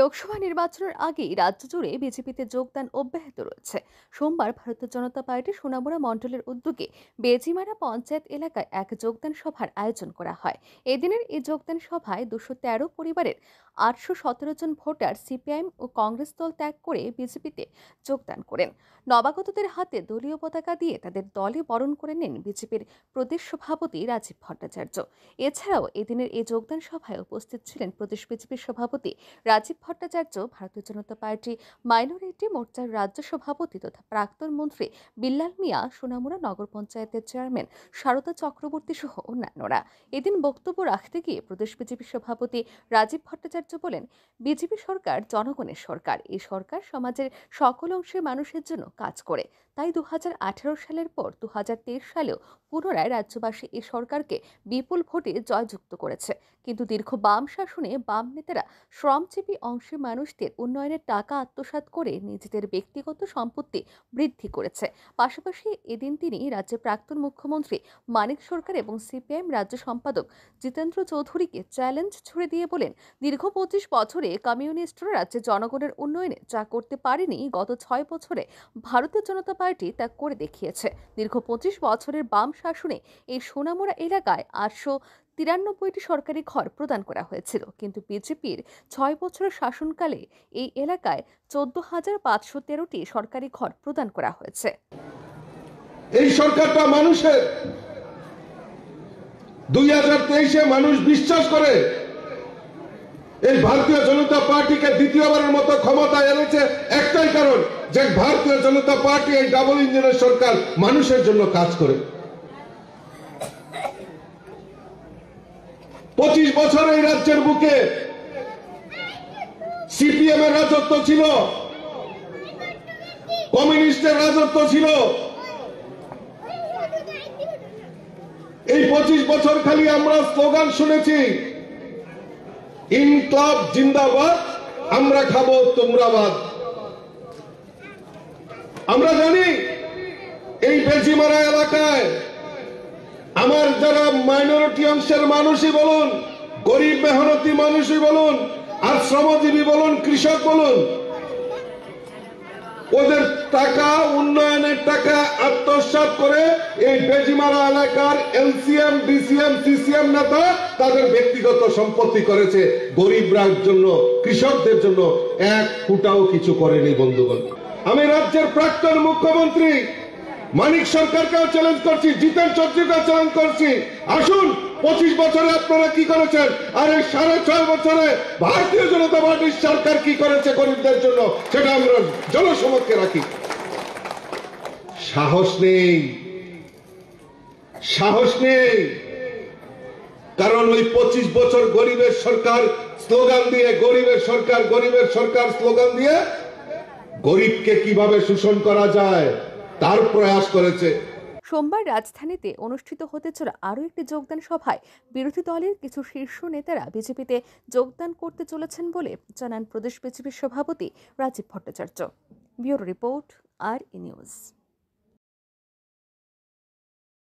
লোকসভা নির্বাচনের আগেই রাজ্য জুড়ে বিজেপিতে যোগদান অব্যাহত রয়েছে সোমবার ভারতীয় জনতা পার্টি সোনামুড়া মণ্ডলের উদ্যোগে বেজিমারা পঞ্চায়েত এলাকায় এক যোগদান সভার আয়োজন করা হয় এদিনের এই যোগদান সভায় দুশো তেরো পরিবারের আটশো সতেরো জন ভোটার সিপিআইএম ও কংগ্রেস দল ত্যাগ করে বিজেপিতে যোগদান করেন নবাগতদের হাতে দলীয় পতাকা দিয়ে তাদের দলে বরণ করে নেন বিজেপির প্রদেশ সভাপতি রাজীব ভট্টাচার্য এছাড়াও এদিনের এই যোগদান সভায় উপস্থিত ছিলেন প্রদেশ বিজেপির সভাপতি রাজীব ভট্টাচার্য ভারতীয় জনতা পার্টি মাইনরিটি মোর্চার রাজ্য সভাপতি তথা প্রাক্তন মন্ত্রী বিল্লাল মিয়া সোনামুড়া নগর পঞ্চায়েতের চেয়ারম্যান শারদা চক্রবর্তী সহ অন্যান্যরা এদিন বক্তব্য রাখতে গিয়ে প্রদেশ বিজেপি সভাপতি রাজীব ভট্টাচার্য বলেন বিজেপি সরকার জনগণের সরকার এই সরকার সমাজের সকল অংশের মানুষের জন্য কাজ করে তাই দু সালের পর দু সালেও পুনরায় রাজ্যবাসী এই সরকারকে বিপুল ভোটে জয়যুক্ত করেছে কিন্তু দীর্ঘ বাম শাসনে বাম নেতারা শ্রমজীবী অংশের মানুষদের উন্নয়নের টাকা আত্মসাত করে নিজেদের ব্যক্তিগত সম্পত্তি বৃদ্ধি করেছে পাশাপাশি এদিন তিনি রাজ্যের প্রাক্তন মুখ্যমন্ত্রী মানিক সরকার এবং সিপিআইএম রাজ্য সম্পাদক জিতেন্দ্র চৌধুরীকে চ্যালেঞ্জ ছুড়ে দিয়ে বলেন দীর্ঘ পঁচিশ বছরে কমিউনিস্টরা রাজ্যে জনগণের উন্নয়নে যা করতে পারেনি গত ছয় বছরে ভারতীয় জনতা পার্টি তা করে দেখিয়েছে দীর্ঘ পঁচিশ বছরের বাম শাসনে এই সোনামুড়া এলাকায় আটশো তিরানব্বইটি সরকারি ঘর প্রদান করা হয়েছিল কিন্তু বিজেপির ছয় বছরের শাসনকালে এই এলাকায় চোদ্দ হাজার পাঁচশো তেরোটি সরকারি ঘর প্রদান করা হয়েছে এই সরকারটা মানুষের দুই হাজার তেইশে মানুষ বিশ্বাস করে এই ভারতীয় জনতা পার্টিকে দ্বিতীয়বারের মতো ক্ষমতা এনেছে একটাই কারণ যে ভারতীয় জনতা পার্টি এই ডাবল ইঞ্জিনের সরকার মানুষের জন্য কাজ করে পঁচিশ বছর এই রাজ্যের বুকে সিপিএম এর রাজত্ব ছিল কমিউনিস্টের রাজত্ব ছিল এই পঁচিশ বছর খালি আমরা স্লোগান শুনেছি ইনকলাব জিন্দাবাদ আমরা খাবো তোমরাবাদ আমরা জানি এই বেজিমারা এলাকায় আমার যারা মাইনরিটি অংশের মানুষই বলুন গরিব মেহনতি মানুষই বলুন আর শ্রমজীবী বলুন কৃষক বলুন ওদের টাকা উন্নয়নের টাকা আত্মসাত করে এই বেজিমারা এলাকার এলসিএম ডিসিএম সিসিএম নেতা তাদের ব্যক্তিগত সম্পত্তি করেছে গরিবরার জন্য কৃষকদের জন্য এক ফুটাও কিছু করেনি বন্ধুগণ আমি রাজ্যের প্রাক্তন মুখ্যমন্ত্রী মানিক সরকারকেও চ্যালেঞ্জ করছি জিতেন চৌধুরীকেও চ্যালেঞ্জ করছি আসুন পঁচিশ বছরে আপনারা কি করেছেন আর এই সাড়ে ছয় বছরে ভারতীয় জনতা পার্টির সরকার কি করেছে গরিবদের জন্য সেটা আমরা জনসমক্ষে রাখি সাহস নেই সাহস নেই কারণ ওই পঁচিশ বছর গরিবের সরকার স্লোগান দিয়ে গরিবের সরকার গরিবের সরকার স্লোগান দিয়ে গরিবকে কিভাবে শোষণ করা যায় তার প্রয়াস করেছে সোমবার রাজধানীতে অনুষ্ঠিত হতে চলা আরও একটি যোগদান সভায় বিরোধী দলের কিছু শীর্ষ নেতারা বিজেপিতে যোগদান করতে চলেছেন বলে জানান প্রদেশ বিজেপির সভাপতি Rajib Bhattacharya bureau report R E news